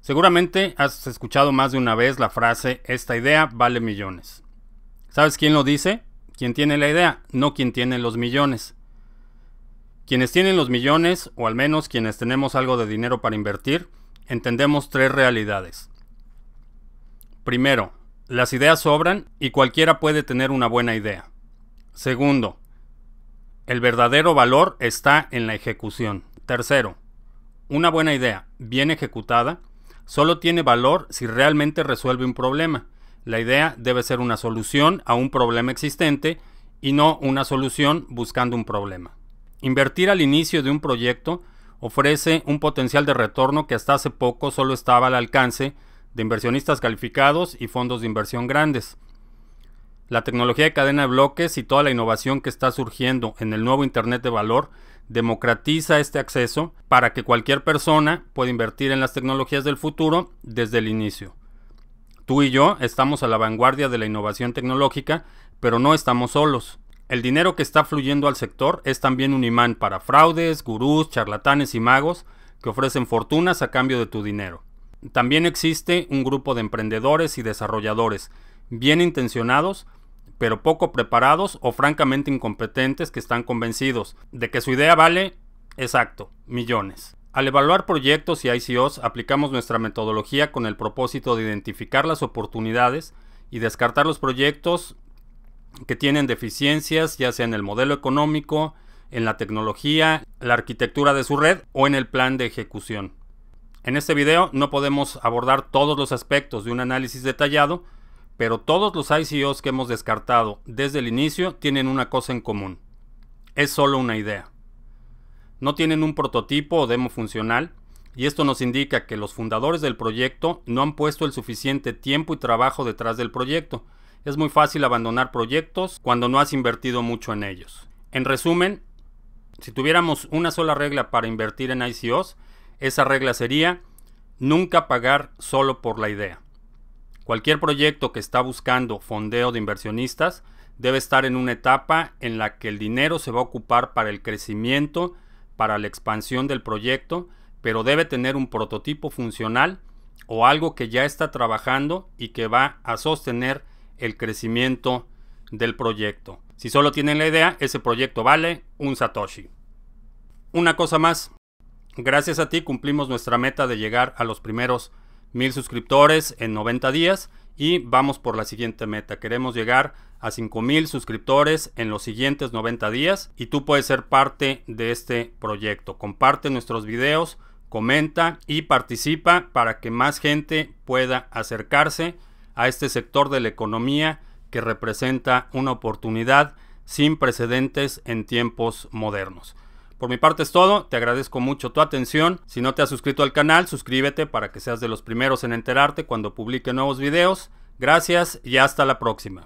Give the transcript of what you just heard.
Seguramente has escuchado más de una vez la frase esta idea vale millones. ¿Sabes quién lo dice? Quien tiene la idea, no quien tiene los millones. Quienes tienen los millones, o al menos quienes tenemos algo de dinero para invertir, entendemos tres realidades. Primero, las ideas sobran y cualquiera puede tener una buena idea. Segundo, el verdadero valor está en la ejecución. Tercero, una buena idea, bien ejecutada, solo tiene valor si realmente resuelve un problema. La idea debe ser una solución a un problema existente y no una solución buscando un problema. Invertir al inicio de un proyecto ofrece un potencial de retorno que hasta hace poco solo estaba al alcance de inversionistas calificados y fondos de inversión grandes. La tecnología de cadena de bloques y toda la innovación que está surgiendo en el nuevo Internet de Valor democratiza este acceso para que cualquier persona pueda invertir en las tecnologías del futuro desde el inicio. Tú y yo estamos a la vanguardia de la innovación tecnológica, pero no estamos solos. El dinero que está fluyendo al sector es también un imán para fraudes, gurús, charlatanes y magos que ofrecen fortunas a cambio de tu dinero. También existe un grupo de emprendedores y desarrolladores bien intencionados pero poco preparados o francamente incompetentes que están convencidos de que su idea vale, exacto, millones. Al evaluar proyectos y ICOs aplicamos nuestra metodología con el propósito de identificar las oportunidades y descartar los proyectos que tienen deficiencias ya sea en el modelo económico, en la tecnología, la arquitectura de su red o en el plan de ejecución. En este video no podemos abordar todos los aspectos de un análisis detallado, pero todos los ICOs que hemos descartado desde el inicio tienen una cosa en común. Es solo una idea. No tienen un prototipo o demo funcional, y esto nos indica que los fundadores del proyecto no han puesto el suficiente tiempo y trabajo detrás del proyecto. Es muy fácil abandonar proyectos cuando no has invertido mucho en ellos. En resumen, si tuviéramos una sola regla para invertir en ICOs, esa regla sería nunca pagar solo por la idea. Cualquier proyecto que está buscando fondeo de inversionistas debe estar en una etapa en la que el dinero se va a ocupar para el crecimiento, para la expansión del proyecto, pero debe tener un prototipo funcional o algo que ya está trabajando y que va a sostener el crecimiento del proyecto. Si solo tienen la idea, ese proyecto vale un Satoshi. Una cosa más, gracias a ti cumplimos nuestra meta de llegar a los primeros mil suscriptores en 90 días y vamos por la siguiente meta. Queremos llegar a 5000 suscriptores en los siguientes 90 días y tú puedes ser parte de este proyecto. Comparte nuestros videos, comenta y participa para que más gente pueda acercarse a este sector de la economía que representa una oportunidad sin precedentes en tiempos modernos. Por mi parte es todo, te agradezco mucho tu atención. Si no te has suscrito al canal, suscríbete para que seas de los primeros en enterarte cuando publique nuevos videos. Gracias y hasta la próxima.